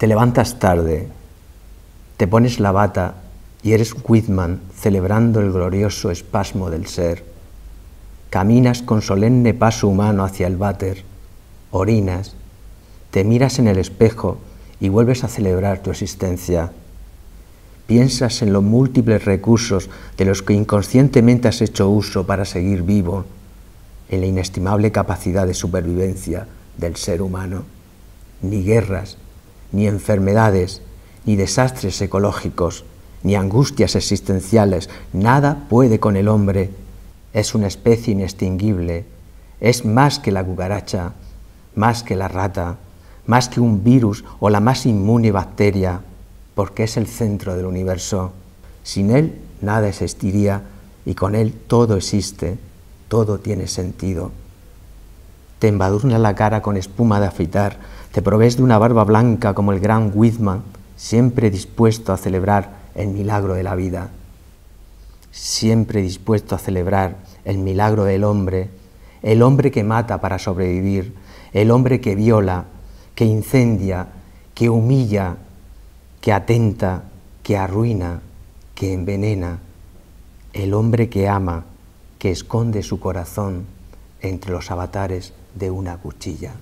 te levantas tarde, te pones la bata y eres Whitman celebrando el glorioso espasmo del ser. Caminas con solemne paso humano hacia el váter, orinas, te miras en el espejo y vuelves a celebrar tu existencia. Piensas en los múltiples recursos de los que inconscientemente has hecho uso para seguir vivo, en la inestimable capacidad de supervivencia del ser humano. Ni guerras, ni enfermedades, ni desastres ecológicos, ni angustias existenciales. Nada puede con el hombre. Es una especie inextinguible. Es más que la cucaracha, más que la rata, más que un virus o la más inmune bacteria, porque es el centro del universo. Sin él nada existiría y con él todo existe, todo tiene sentido te embadurna la cara con espuma de afeitar, te provees de una barba blanca como el gran Whitman, siempre dispuesto a celebrar el milagro de la vida, siempre dispuesto a celebrar el milagro del hombre, el hombre que mata para sobrevivir, el hombre que viola, que incendia, que humilla, que atenta, que arruina, que envenena, el hombre que ama, que esconde su corazón, entre los avatares de una cuchilla.